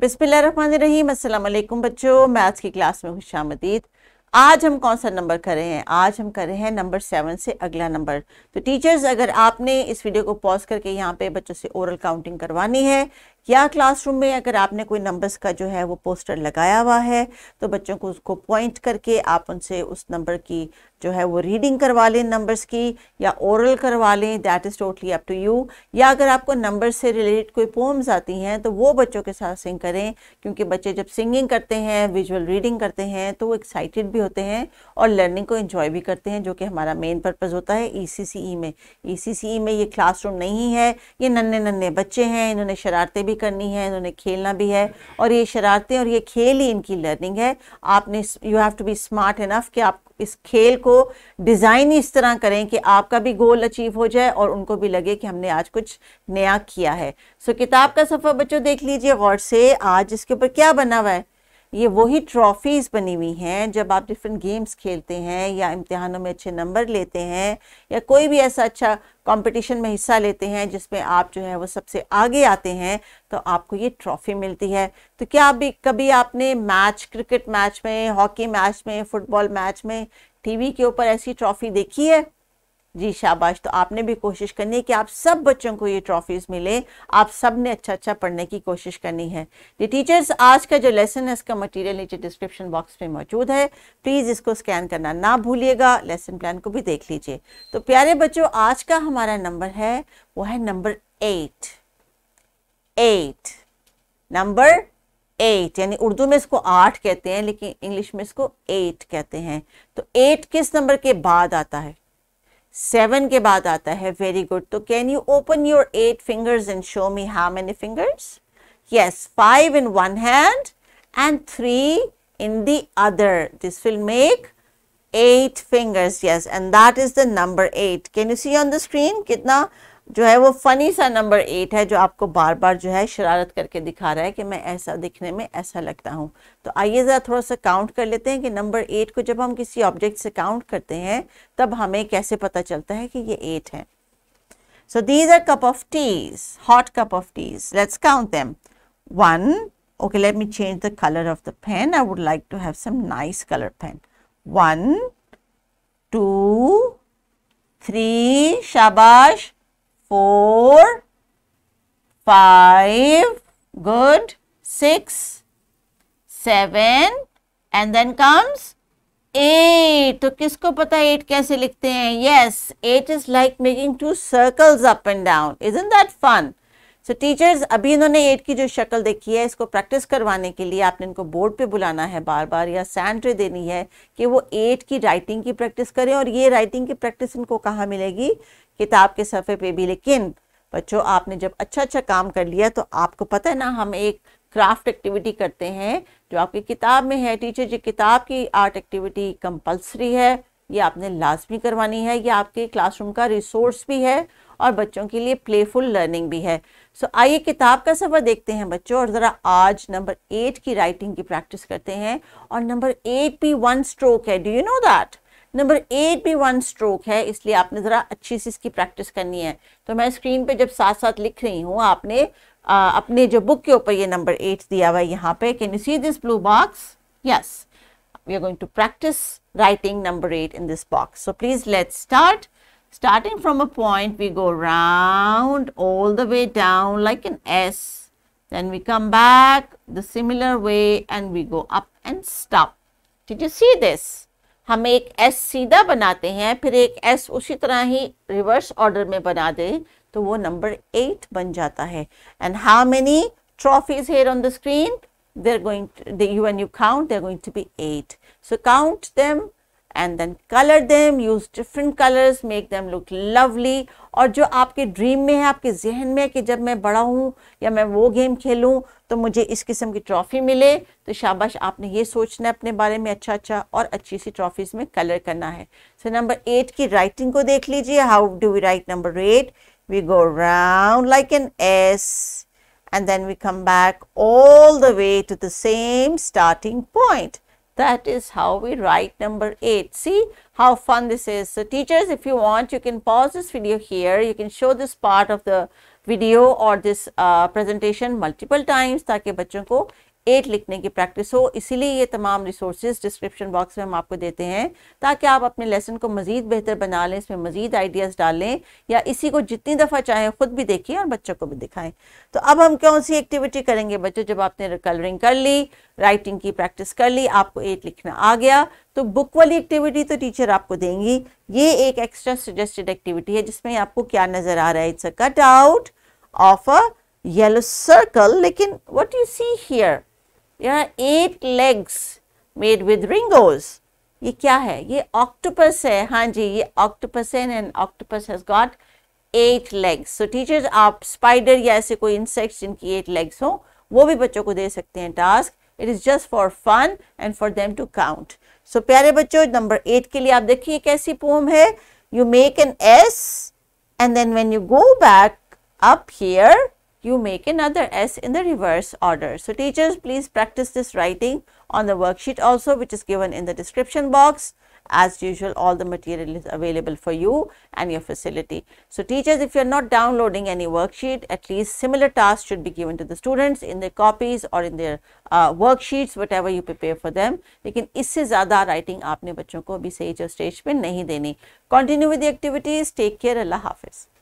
बिस्मिल्लाम असलकुम बच्चों मैथ्स की क्लास में खुश मदीद आज हम कौन सा नंबर कर रहे हैं आज हम कर रहे हैं नंबर सेवन से अगला नंबर तो टीचर्स अगर आपने इस वीडियो को पॉज करके यहाँ पे बच्चों से ओरल काउंटिंग करवानी है या क्लासरूम में अगर आपने कोई नंबर्स का जो है वो पोस्टर लगाया हुआ है तो बच्चों को उसको पॉइंट करके आप उनसे उस नंबर की जो है वो रीडिंग करवा लें नंबर्स की या ओरल करवा लें that is totally up to you या अगर आपको नंबर से रिलेटेड कोई पोम्स आती हैं तो वो बच्चों के साथ सिंग करें क्योंकि बच्चे जब सिंगिंग करते हैं विजुअल रीडिंग करते हैं तो वो एक्साइटेड भी होते हैं और लर्निंग को इन्जॉय भी करते हैं जो कि हमारा मेन पर्पज़ होता है ई e e में ई e में ये क्लास नहीं है ये नन्हे नन्हे बच्चे हैं इन्होंने शरारतें भी भी करनी है इन्होंने खेलना भी है और ये शरारतें और ये खेल ही इनकी लर्निंग है आपने you have to be smart enough कि आप इस खेल को डिज़ाइन इस तरह करें कि आपका भी गोल अचीव हो जाए और उनको भी लगे कि हमने आज कुछ नया किया है सो so, किताब का सफ़र बच्चों देख लीजिए गौर से आज इसके ऊपर क्या बना हुआ है ये वही ट्रॉफ़ीज़ बनी हुई हैं जब आप डिफरेंट गेम्स खेलते हैं या इम्तहानों में अच्छे नंबर लेते हैं या कोई भी ऐसा अच्छा कंपटीशन में हिस्सा लेते हैं जिसमें आप जो है वो सबसे आगे आते हैं तो आपको ये ट्रॉफ़ी मिलती है तो क्या अभी कभी आपने मैच क्रिकेट मैच में हॉकी मैच में फ़ुटबॉल मैच में टीवी के ऊपर ऐसी ट्रॉफ़ी देखी है जी शाबाश तो आपने भी कोशिश करनी है कि आप सब बच्चों को ये ट्रॉफीज मिले आप सब ने अच्छा अच्छा पढ़ने की कोशिश करनी है ये टीचर्स आज का जो लेसन है इसका मटेरियल नीचे डिस्क्रिप्शन बॉक्स में मौजूद है प्लीज़ इसको स्कैन करना ना भूलिएगा लेसन प्लान को भी देख लीजिए तो प्यारे बच्चों आज का हमारा नंबर है वो है number eight eight number eight यानी उर्दू में इसको आठ कहते हैं लेकिन इंग्लिश में इसको एट कहते हैं तो एट किस नंबर के बाद आता है Seven के बाद आता है वेरी गुड तो can you open your eight fingers and show me how many fingers yes five in one hand and three in the other this will make eight fingers yes and that is the number eight can you see on the screen kitna जो है वो funny सा number eight है जो आपको बार बार जो है शरारत करके दिखा रहा है कि मैं ऐसा दिखने में ऐसा लगता हूँ तो आइए जरा थोड़ा सा काउंट कर लेते हैं कि नंबर एट को जब हम किसी ऑब्जेक्ट से काउंट करते हैं तब हमें कैसे पता चलता है कि ये एट है so these are cup of teas hot cup of teas let's count them one okay let me change the colour of the pen I would like to have some nice colour pen one two three शाबाश four, five, good, six, seven, and then comes eight. So, kisko pata eight kaise likhte hain? Yes, eight is like making two circles up and down. Isn't that fun? So teachers अभी इन्होंने eight की जो शक्ल देखी है इसको practice करवाने के लिए आपने इनको बोर्ड पे बुलाना है बार बार या सैंट्री देनी है कि वो एट की राइटिंग की प्रैक्टिस करें और ये राइटिंग की प्रैक्टिस इनको कहाँ मिलेगी किताब के सफ़े पे भी लेकिन बच्चों आपने जब अच्छा अच्छा काम कर लिया तो आपको पता है ना हम एक क्राफ्ट एक्टिविटी करते हैं जो आपकी किताब में है टीचर जी किताब की आर्ट एक्टिविटी कंपलसरी है ये आपने लाजमी करवानी है ये आपके क्लासरूम का रिसोर्स भी है और बच्चों के लिए प्लेफुल लर्निंग भी है सो so, आइए किताब का सफ़र देखते हैं बच्चों और ज़रा आज नंबर एट की राइटिंग की प्रैक्टिस करते हैं और नंबर एट भी वन स्ट्रोक है do you know that number eight भी वन स्ट्रोक है इसलिए आपने ज़रा अच्छी सी इसकी प्रैक्टिस करनी है तो मैं स्क्रीन पे जब साथ साथ लिख रही हूँ आपने आ, अपने जो बुक के ऊपर ये नंबर एट दिया हुआ है यहाँ पे can you see this blue box yes we are going to practice writing number eight in this box so please let start Starting from a point, we go round all the way down like an S. Then we come back the similar way and we go up and stop. Did you see this? हम एक S सीधा बनाते हैं फिर एक S उसी तरह ही reverse order में बना दें तो वो number eight बन जाता है And how many trophies here on the screen? they they're going to, they, when you count, they're going to be eight. So count them and then colour them use different colours make them look lovely और जो आपके dream में है आपके जहन में है कि जब मैं बड़ा हूँ या मैं वो गेम खेलूँ तो मुझे इस किस्म की ट्रॉफ़ी मिले तो शाबाश आपने ये सोचना है अपने बारे में अच्छा अच्छा और अच्छी सी ट्रॉफीज़ में कलर करना है सो नंबर एट की राइटिंग को देख लीजिए how do we write number eight we go round like an S and then we come back all the way to the same starting point That is how we write number 8. See how fun this is. So, teachers if you want you can pause this video here. You can show this part of the video or this uh, presentation multiple times ताकि बच्चों eight लिखने की practice हो इसीलिए ये तमाम resources description box में हम आपको देते हैं ताकि आप अपने लेसन को मज़ीद बेहतर बना लें इसमें मज़ीद आइडियाज़ डालें या इसी को जितनी दफ़ा चाहें ख़ुद भी देखिए और बच्चों को भी दिखाएं तो अब हम कौन सी एक्टिविटी करेंगे बच्चों जब आपने कलरिंग कर ली राइटिंग की प्रैक्टिस कर ली आपको एट लिखना आ गया तो बुक वाली एक्टिविटी तो टीचर आपको देंगी ये एक एक्स्ट्रा सजेस्टेड एक्टिविटी है जिसमें आपको क्या नज़र आ रहा है it's a cut out of a yellow circle लेकिन वट यू सी हियर यहाँ eight legs made with ringos ये क्या है ये ऑक्टोपस है हाँ जी ये ऑक्टोपस है and octopus has got eight legs so teachers आप स्पाइडर या ऐसे कोई इंसेक्ट जिनकी एट लेग्स हो वो भी बच्चों को दे सकते हैं task it is just for fun and for them to count so प्यारे बच्चों नंबर एट के लिए आप देखिए कैसी पोम है you make an S and then when you go back up here you make another S in the reverse order. So, teachers please practice this writing on the worksheet also which is given in the description box. As usual all the material is available for you and your facility. So, teachers if you are not downloading any worksheet at least similar tasks should be given to the students in their copies or in their uh, worksheets whatever you prepare for them. can इससे ज़्यादा writing आपने बच्चों को अभी सही जो stage पे नहीं देनी. Continue with the activities. Take care. Allah Hafiz.